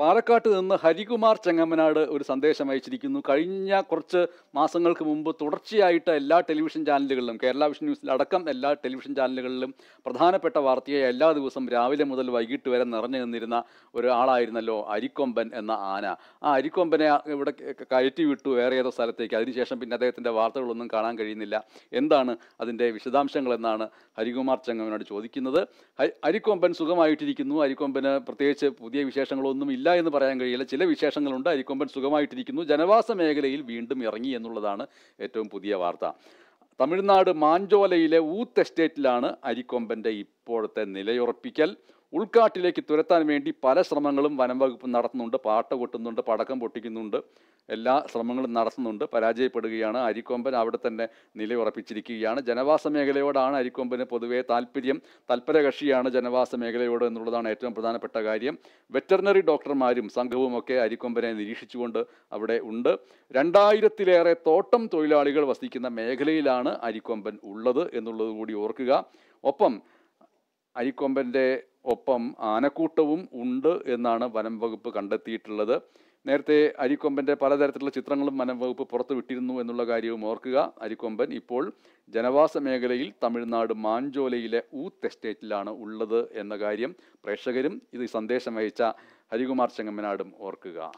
പാലക്കാട്ട് നിന്ന് ഹരികുമാർ ചെങ്ങമ്മനാട് ഒരു സന്ദേശം അയച്ചിരിക്കുന്നു കഴിഞ്ഞ കുറച്ച് മാസങ്ങൾക്ക് മുമ്പ് തുടർച്ചയായിട്ട് എല്ലാ ടെലിവിഷൻ ചാനലുകളിലും കേരള വിഷൻ ന്യൂസിലടക്കം എല്ലാ ടെലിവിഷൻ ചാനലുകളിലും പ്രധാനപ്പെട്ട വാർത്തയെ എല്ലാ ദിവസവും രാവിലെ മുതൽ വൈകിട്ട് വരെ നിറഞ്ഞു നിന്നിരുന്ന ഒരാളായിരുന്നല്ലോ അരിക്കൊമ്പൻ എന്ന ആന ആ അരിക്കൊമ്പനെ ഇവിടെ കയറ്റി വിട്ടു വേറെ ഏതോ സ്ഥലത്തേക്ക് അതിനുശേഷം പിന്നെ അദ്ദേഹത്തിൻ്റെ വാർത്തകളൊന്നും കാണാൻ കഴിയുന്നില്ല എന്താണ് അതിൻ്റെ വിശദാംശങ്ങൾ എന്നാണ് ഹരികുമാർ ചെങ്ങമ്മനോട് ചോദിക്കുന്നത് അരിക്കൊമ്പൻ സുഖമായിട്ടിരിക്കുന്നു അരിക്കൊമ്പന് പ്രത്യേകിച്ച് പുതിയ വിശേഷങ്ങളൊന്നും ഇല്ല ഇല്ല എന്ന് പറയാൻ കഴിയില്ല ചില വിശേഷങ്ങളുണ്ട് അരിക്കൊമ്പൻ സുഖമായിട്ടിരിക്കുന്നു ജനവാസ മേഖലയിൽ വീണ്ടും ഇറങ്ങി എന്നുള്ളതാണ് ഏറ്റവും പുതിയ വാർത്ത തമിഴ്നാട് മാഞ്ചോലയിലെ ഊത്ത് എസ്റ്റേറ്റിലാണ് അരിക്കൊമ്പൻ്റെ ഇപ്പോഴത്തെ നിലയുറപ്പിക്കൽ ഉൾക്കാട്ടിലേക്ക് തുരത്താൻ വേണ്ടി പല ശ്രമങ്ങളും വനം വകുപ്പ് നടത്തുന്നുണ്ട് പാട്ട കൊട്ടുന്നുണ്ട് പടക്കം പൊട്ടിക്കുന്നുണ്ട് എല്ലാ ശ്രമങ്ങളും നടത്തുന്നുണ്ട് പരാജയപ്പെടുകയാണ് അരിക്കൊമ്പൻ അവിടെ തന്നെ നിലയുറപ്പിച്ചിരിക്കുകയാണ് ജനവാസ മേഖലയോടാണ് അരിക്കൊമ്പന് പൊതുവേ താല്പര്യം തൽപര കക്ഷിയാണ് ജനവാസ മേഖലയോട് എന്നുള്ളതാണ് ഏറ്റവും പ്രധാനപ്പെട്ട കാര്യം വെറ്ററിനറി ഡോക്ടർമാരും സംഘവും ഒക്കെ അരിക്കൊമ്പനെ നിരീക്ഷിച്ചുകൊണ്ട് അവിടെ ഉണ്ട് രണ്ടായിരത്തിലേറെ തോട്ടം തൊഴിലാളികൾ വസിക്കുന്ന മേഖലയിലാണ് അരിക്കൊമ്പൻ ഉള്ളത് എന്നുള്ളത് കൂടി ഓർക്കുക ഒപ്പം അരിക്കൊമ്പൻ്റെ ഒപ്പം ആനക്കൂട്ടവും ഉണ്ട് എന്നാണ് വനം വകുപ്പ് കണ്ടെത്തിയിട്ടുള്ളത് നേരത്തെ അരിക്കൊമ്പൻ്റെ പലതരത്തിലുള്ള ചിത്രങ്ങളും വനം വകുപ്പ് പുറത്തു വിട്ടിരുന്നു എന്നുള്ള കാര്യവും ഓർക്കുക അരിക്കൊമ്പൻ ഇപ്പോൾ ജനവാസ മേഖലയിൽ തമിഴ്നാട് മാഞ്ചോലയിലെ ഊത്ത് എസ്റ്റേറ്റിലാണ് ഉള്ളത് എന്ന കാര്യം പ്രേക്ഷകരും ഇത് സന്ദേശം അയച്ച ഹരികുമാർ ചെങ്ങമ്മനാടും ഓർക്കുക